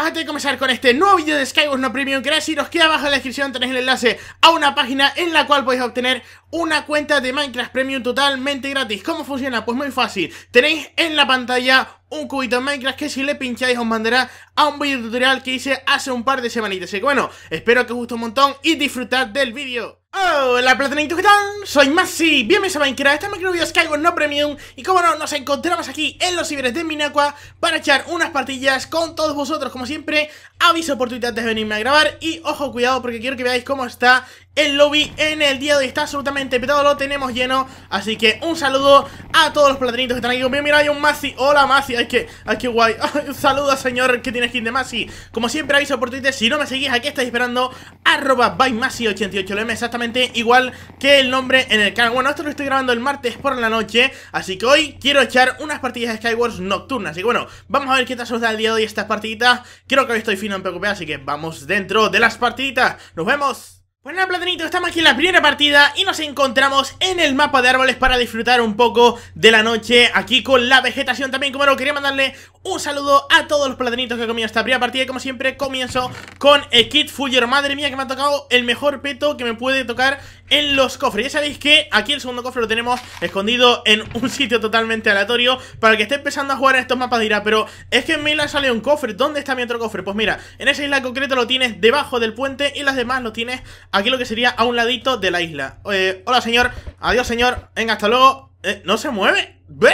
antes de comenzar con este nuevo vídeo de Skyward No Premium y os queda abajo en la descripción tenéis el enlace a una página en la cual podéis obtener una cuenta de Minecraft Premium totalmente gratis. ¿Cómo funciona? Pues muy fácil. Tenéis en la pantalla un cubito de Minecraft que si le pincháis os mandará a un vídeo tutorial que hice hace un par de semanitas. Así que bueno, espero que os guste un montón y disfrutar del vídeo. Hola platanitos! ¿qué tal? Soy Masi, bienvenidos a Minecraft, este video es video no premium Y como no, nos encontramos aquí en los ciberes de Minacua Para echar unas partillas con todos vosotros, como siempre Aviso por Twitter antes de venirme a grabar Y ojo, cuidado, porque quiero que veáis cómo está el lobby en el día de hoy está absolutamente petado, lo tenemos lleno Así que un saludo a todos los platanitos que están aquí conmigo Mira, hay un Masi, hola Masi, ay que, ay que guay Saludos señor que tiene skin de Masi Como siempre aviso por Twitter, si no me seguís, aquí estáis esperando Arroba by 88 lo exactamente igual que el nombre en el canal Bueno, esto lo estoy grabando el martes por la noche Así que hoy quiero echar unas partidas de Skywars nocturnas Y bueno, vamos a ver qué tal se os da el día de hoy estas partiditas Creo que hoy estoy fino en PQP, así que vamos dentro de las partiditas ¡Nos vemos! Bueno, pues platanitos, estamos aquí en la primera partida y nos encontramos en el mapa de árboles para disfrutar un poco de la noche aquí con la vegetación también, como no, quería mandarle un saludo a todos los platanitos que he comido esta primera partida y como siempre comienzo con el kit Fuller, madre mía que me ha tocado el mejor peto que me puede tocar en los cofres Ya sabéis que aquí el segundo cofre lo tenemos escondido en un sitio totalmente aleatorio Para el que esté empezando a jugar en estos mapas dirá Pero es que en Mila sale un cofre, ¿dónde está mi otro cofre? Pues mira, en esa isla concreta lo tienes debajo del puente Y las demás lo tienes aquí lo que sería a un ladito de la isla eh, Hola señor, adiós señor, venga hasta luego eh, ¿No se mueve? ¿Ve?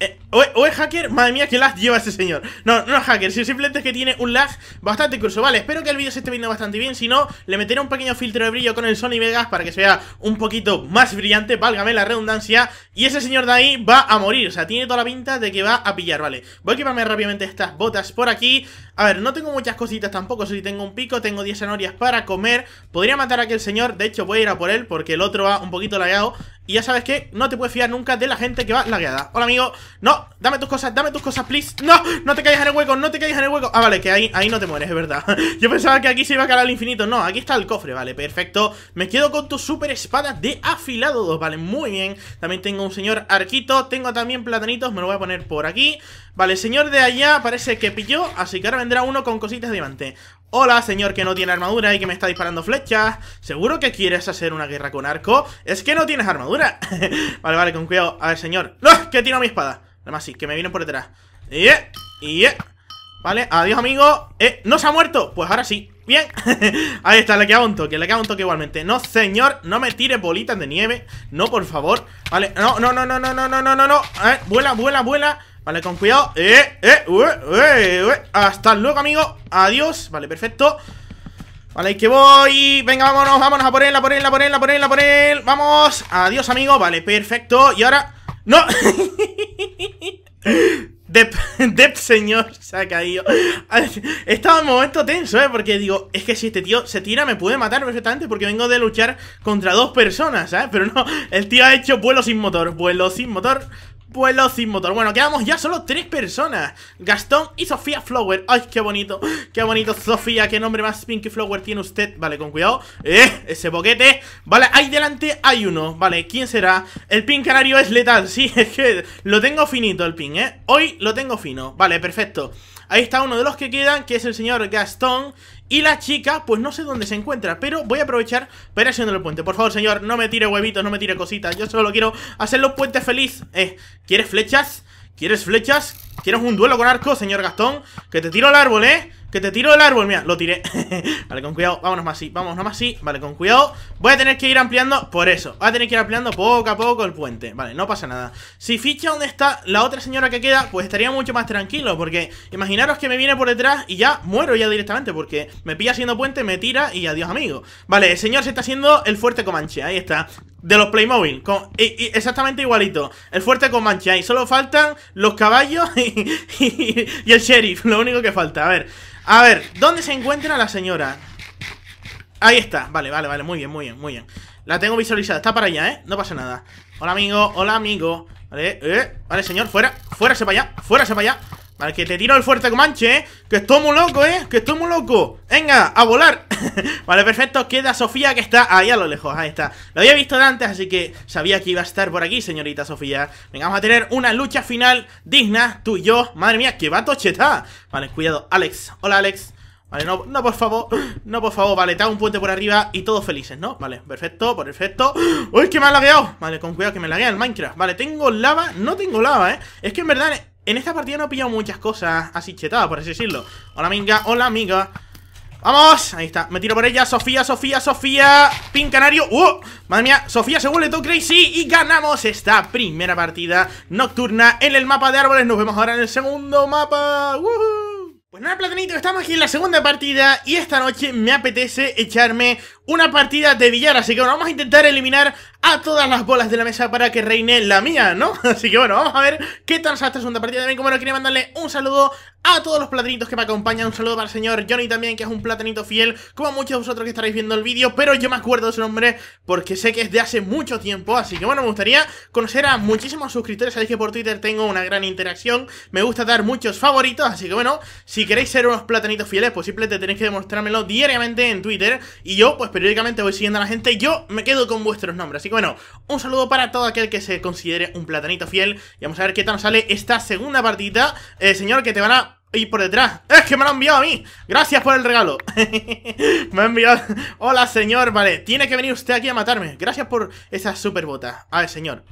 Eh, o, es hacker, madre mía, qué lag lleva ese señor No, no es hacker, simplemente es que tiene un lag bastante curso Vale, espero que el vídeo se esté viendo bastante bien Si no, le meteré un pequeño filtro de brillo con el Sony Vegas Para que se vea un poquito más brillante, válgame la redundancia Y ese señor de ahí va a morir, o sea, tiene toda la pinta de que va a pillar, vale Voy a equiparme rápidamente estas botas por aquí A ver, no tengo muchas cositas tampoco, si tengo un pico, tengo 10 zanorias para comer Podría matar a aquel señor, de hecho voy a ir a por él porque el otro va un poquito lagueado Y ya sabes que no te puedes fiar nunca de la gente que va lagueada Hola amigo, no, dame tus cosas, dame tus cosas, please No, no te caigas en el hueco, no te caigas en el hueco Ah, vale, que ahí, ahí no te mueres, es verdad Yo pensaba que aquí se iba a caer al infinito No, aquí está el cofre, vale, perfecto Me quedo con tu super espada de afilado 2 Vale, muy bien, también tengo un señor arquito Tengo también platanitos, me lo voy a poner por aquí Vale, señor de allá parece que pilló Así que ahora vendrá uno con cositas de diamante Hola, señor que no tiene armadura y que me está disparando flechas ¿Seguro que quieres hacer una guerra con arco? Es que no tienes armadura Vale, vale, con cuidado A ver, señor ¡No! ¡Que tiro mi espada! Además, sí, que me vienen por detrás. ¡Yeah! Eh. Vale, adiós, amigo. ¡Eh! ¡No se ha muerto! Pues ahora sí. Bien. Ahí está, le queda un toque, le queda un toque igualmente. No, señor, no me tires bolitas de nieve. No, por favor. Vale, no, no, no, no, no, no, no, no, no, no. Eh, vuela, vuela, vuela. Vale, con cuidado. Eh, eh, eh, eh, eh Hasta luego, amigo. Adiós. Vale, perfecto. Vale, es que voy. Venga, vámonos, vámonos a por él, a por él, a por él, a por él, por él. Vamos. Adiós, amigo. Vale, perfecto. Y ahora. ¡No! Depp señor se ha caído. Estaba un momento tenso, ¿eh? Porque digo, es que si este tío se tira me puede matar perfectamente porque vengo de luchar contra dos personas, ¿eh? Pero no, el tío ha hecho vuelo sin motor, vuelo sin motor. Pues sin motor. Bueno, quedamos ya solo tres personas. Gastón y Sofía Flower. Ay, qué bonito. Qué bonito, Sofía. Qué nombre más Pinky Flower tiene usted. Vale, con cuidado. Eh, ese boquete. Vale, ahí delante hay uno. Vale, ¿quién será? El pin canario es letal. Sí, es que lo tengo finito el pin, ¿eh? Hoy lo tengo fino. Vale, perfecto. Ahí está uno de los que quedan, que es el señor Gastón. Y la chica, pues no sé dónde se encuentra, pero voy a aprovechar para ir haciendo el puente. Por favor, señor, no me tire huevitos, no me tire cositas. Yo solo quiero hacer los puente feliz. Eh, ¿quieres flechas? ¿Quieres flechas? ¿Quieres un duelo con arco, señor Gastón? Que te tiro al árbol, ¿eh? Que te tiro el árbol, mira, lo tiré Vale, con cuidado, vámonos más así, vámonos más así Vale, con cuidado, voy a tener que ir ampliando Por eso, voy a tener que ir ampliando poco a poco el puente Vale, no pasa nada Si ficha dónde está la otra señora que queda Pues estaría mucho más tranquilo, porque Imaginaros que me viene por detrás y ya muero ya directamente Porque me pilla haciendo puente, me tira Y adiós amigo, vale, el señor se está haciendo el fuerte comanche Ahí está, de los Playmobil. Con, exactamente igualito. El fuerte con mancha. Y solo faltan los caballos y, el sheriff. Lo único que falta. A ver. A ver, ¿dónde se encuentra la señora? Ahí está. Vale, vale, vale. Muy bien, muy bien, muy bien. La tengo visualizada. Está para allá, ¿eh? No pasa nada. Hola, amigo. Hola, amigo. Vale, eh. Vale, señor. Fuera. Fuérase para allá. fuera para allá. Vale, que te tiro el fuerte Comanche, ¿eh? Que estoy muy loco, ¿eh? Que estoy muy loco Venga, a volar Vale, perfecto, queda Sofía que está ahí a lo lejos Ahí está, lo había visto antes, así que sabía que iba a estar por aquí, señorita Sofía Venga, vamos a tener una lucha final digna Tú y yo, madre mía, qué vato cheta Vale, cuidado, Alex Hola, Alex Vale, no, no, por favor, no, por favor, vale, te hago un puente por arriba y todos felices, ¿no? Vale, perfecto, perfecto ¡Uy, que me ha lagueado! Vale, con cuidado que me laguea el Minecraft Vale, tengo lava, no tengo lava, ¿eh? Es que en verdad en esta partida no he pillado muchas cosas así chetadas, por así decirlo Hola amiga, hola amiga ¡Vamos! Ahí está, me tiro por ella Sofía, Sofía, Sofía Pin Canario ¡Uh! Madre mía, Sofía se vuelve todo crazy Y ganamos esta primera partida nocturna en el mapa de árboles Nos vemos ahora en el segundo mapa ¡Woohoo! Pues nada, platanito, estamos aquí en la segunda partida y esta noche me apetece echarme una partida de billar, así que bueno, vamos a intentar eliminar a todas las bolas de la mesa para que reine la mía, ¿no? Así que bueno, vamos a ver qué tal sale esta segunda partida. También, como no, quería mandarle un saludo a todos los platanitos que me acompañan, un saludo para el señor Johnny también, que es un platanito fiel, como muchos de vosotros que estaréis viendo el vídeo, pero yo me acuerdo de su nombre porque sé que es de hace mucho tiempo, así que bueno, me gustaría conocer a muchísimos suscriptores, sabéis que por Twitter tengo una gran interacción, me gusta dar muchos favoritos, así que bueno, si queréis ser unos platanitos fieles, pues simplemente tenéis que demostrármelo diariamente en Twitter, y yo pues periódicamente voy siguiendo a la gente, yo me quedo con vuestros nombres. Así que bueno, un saludo para todo aquel que se considere un platanito fiel. Y vamos a ver qué tal nos sale esta segunda partida. Eh, señor, que te van a y por detrás, es que me lo ha enviado a mí. Gracias por el regalo. me ha enviado. Hola, señor. Vale, tiene que venir usted aquí a matarme. Gracias por esa super bota. A ver, señor.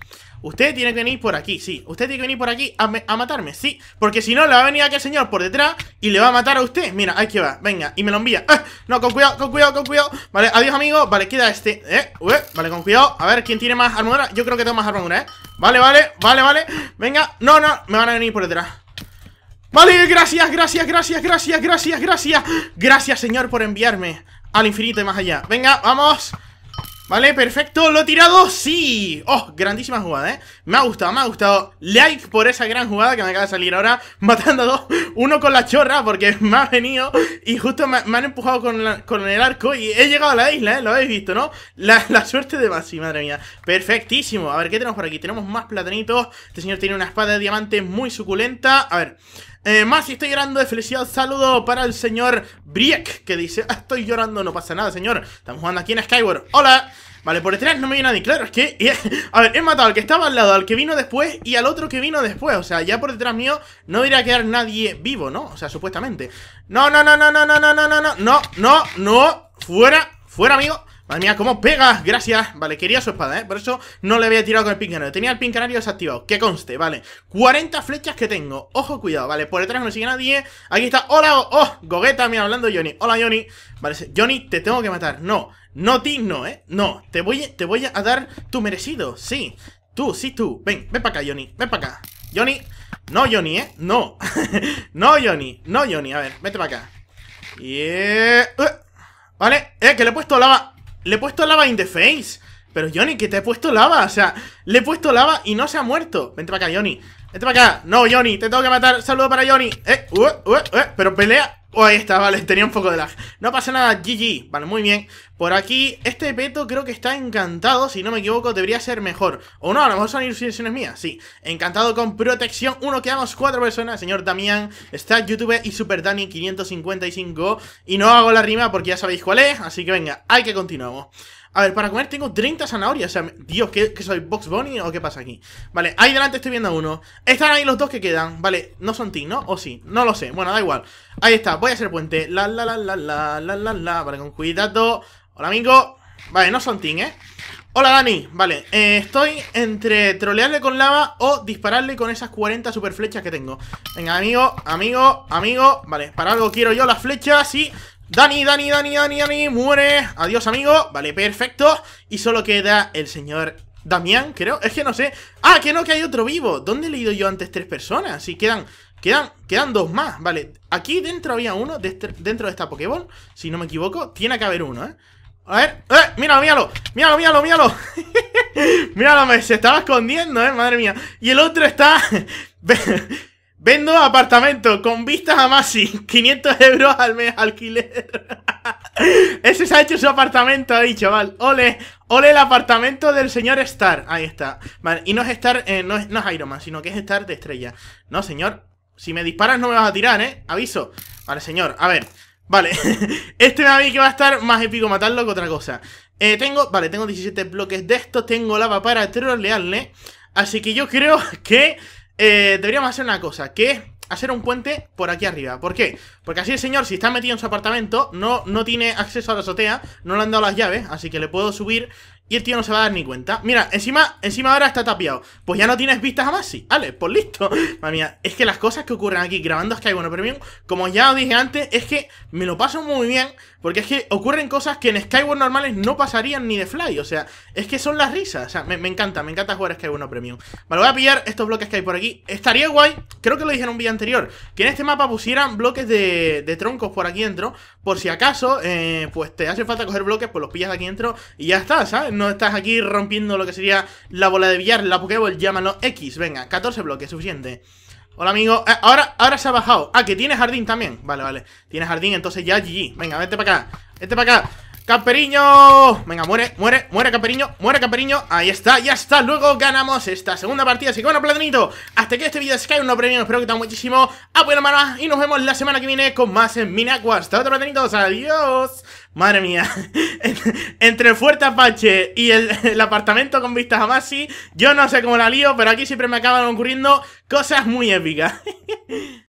Usted tiene que venir por aquí, sí. Usted tiene que venir por aquí a, matarme, sí. Porque si no, le va a venir aquí el señor por detrás y le va a matar a usted. Mira, ahí que va. Venga, y me lo envía. Ah, no, con cuidado, con cuidado, con cuidado. Vale, adiós, amigo. Vale, queda este. Eh, vale, con cuidado. A ver, ¿quién tiene más armadura? Yo creo que tengo más armadura, ¿eh? Vale, vale, vale, vale. Venga, no, no, me van a venir por detrás. Vale, gracias, gracias, gracias, gracias, gracias, gracias Gracias, señor, por enviarme Al infinito y más allá Venga, vamos Vale, perfecto, lo he tirado, sí Oh, grandísima jugada, eh Me ha gustado, me ha gustado Like por esa gran jugada que me acaba de salir ahora Matando a dos, uno con la chorra Porque me ha venido y justo me, han empujado con, el arco Y he llegado a la isla, eh, lo habéis visto, ¿no? La, la suerte de Masi, madre mía Perfectísimo, a ver, ¿qué tenemos por aquí? Tenemos más platanitos Este señor tiene una espada de diamante muy suculenta A ver, eh, más si estoy llorando de felicidad, saludo para el señor Briek, que dice, estoy llorando, no pasa nada, señor. Estamos jugando aquí en Skyward. Hola. Vale, por detrás no me viene nadie. Claro, es que... A ver, he matado al que estaba al lado, al que vino después y al otro que vino después. O sea, ya por detrás mío no debería quedar nadie vivo, ¿no? O sea, supuestamente. No, no, no, no, no, no, no, no, no, no, no, no, no. Fuera, fuera, amigo. Madre mía, cómo pega, gracias Vale, quería su espada, ¿eh? Por eso no le había tirado con el pin canario Tenía el pin canario desactivado, que conste, vale 40 flechas que tengo, ojo, cuidado Vale, por detrás no sigue nadie, aquí está Hola, oh, oh Gogeta, mira, hablando Johnny Hola, Johnny Vale, Johnny, te tengo que matar No, no ti, no, ¿eh? No, te voy, te voy a dar tu merecido Sí, tú, sí, tú Ven, ven para acá, Johnny, ven para acá Johnny, no, Johnny, ¿eh? No No, Johnny, no, Johnny A ver, vete para acá Y uh. Vale, eh, que le he puesto lava le he puesto lava in the face. Pero Johnny, que te he puesto lava. O sea, le he puesto lava y no se ha muerto. Vente para acá, Johnny. Vente para acá. No, Johnny, te tengo que matar. Saludo para Johnny. Eh, uh, uh, uh, pero pelea. Oh, ahí está, vale, tenía un poco de lag. No pasa nada, GG. Vale, muy bien. Por aquí, este peto creo que está encantado, si no me equivoco, debería ser mejor. O no, a lo mejor son ilusiones mías, sí. Encantado con protección, uno, quedamos cuatro personas, señor Damián, está YouTube y Super 555. Y no hago la rima porque ya sabéis cuál es, así que venga, hay que continuamos. A ver, para comer tengo 30 zanahorias. O sea, Dios, ¿qué, qué soy? ¿Box Bunny o qué pasa aquí? Vale, ahí delante estoy viendo a uno. Están ahí los dos que quedan. Vale, no son ti, ¿no? O sí, no lo sé. Bueno, da igual. Ahí está, voy a hacer puente. La, la, la, la, la, la, la, la. Vale, con cuidado. Hola, amigo. Vale, no son team, ¿eh? Hola, Dani. Vale, eh, estoy entre trolearle con lava o dispararle con esas 40 super flechas que tengo. Venga, amigo, amigo, amigo. Vale, para algo quiero yo las flechas y... Dani, Dani, Dani, Dani, Dani, muere. Adiós, amigo. Vale, perfecto. Y solo queda el señor Damián, creo. Es que no sé. Ah, que no, que hay otro vivo. ¿Dónde he leído yo antes tres personas? Si quedan Quedan, quedan dos más, vale. Aquí dentro había uno, este, dentro de esta Pokémon si no me equivoco. Tiene que haber uno, ¿eh? A ver, ¡eh! ¡Míralo, míralo! ¡Míralo, míralo, míralo! míralo, se estaba escondiendo, ¿eh? Madre mía. Y el otro está... Vendo apartamento con vistas a Masi, 500 euros al mes alquiler. Ese se ha hecho su apartamento ahí, chaval. Ole, ole el apartamento del señor Star. Ahí está. Vale, y no es Star, eh, no, es, no es Iron Man, sino que es Star de estrella. No, señor, si me disparas no me vas a tirar, ¿eh? Aviso. Vale, señor. A ver. Vale. este me que va a estar más épico matarlo que otra cosa. Eh, tengo... Vale, tengo 17 bloques de estos, Tengo lava para trolearle. Así que yo creo que... Eh, deberíamos hacer una cosa. Que hacer un puente por aquí arriba. ¿Por qué? Porque así el señor, si está metido en su apartamento, no, no tiene acceso a la azotea, no le han dado las llaves, así que le puedo subir y el tío no se va a dar ni cuenta. Mira, encima, encima ahora está tapiado. Pues ya no tienes vistas a Sí, Vale, pues listo. Madre mía, es que las cosas que ocurren aquí grabando Skyward Bueno Premium, como ya os dije antes, es que me lo paso muy bien. Porque es que ocurren cosas que en Skyward normales no pasarían ni de fly. O sea, es que son las risas. O sea, me, encanta, me encanta jugar Skyward Bueno Premium. Vale, voy a pillar estos bloques que hay por aquí. Estaría guay, creo que lo dije en un vídeo anterior, que en este mapa pusieran bloques de, troncos por aquí dentro. Por si acaso, eh, pues te hace falta coger bloques, pues los pillas aquí dentro y ya está, ¿sabes? estás aquí rompiendo lo que sería la bola de billar, la Pokéball, llámalo X. Venga, 14 bloques, suficiente. Hola, amigo. Eh, ahora, ahora se ha bajado. Ah, que tienes jardín también. Vale, vale. tienes jardín, entonces ya GG. Venga, vete para acá. Vete para acá. Camperiño, venga, muere, muere, muere Camperiño, muere Camperiño Ahí está, ya está, luego ganamos esta segunda partida Así que bueno, platanito, hasta que este vídeo de Sky un premio, espero que te muchísimo A la mano, y nos vemos la semana que viene con más en Minacua Hasta otro platanito, adiós Madre mía, entre el Fuerte Apache y el, el apartamento con vistas a Masi Yo no sé cómo la lío, pero aquí siempre me acaban ocurriendo cosas muy épicas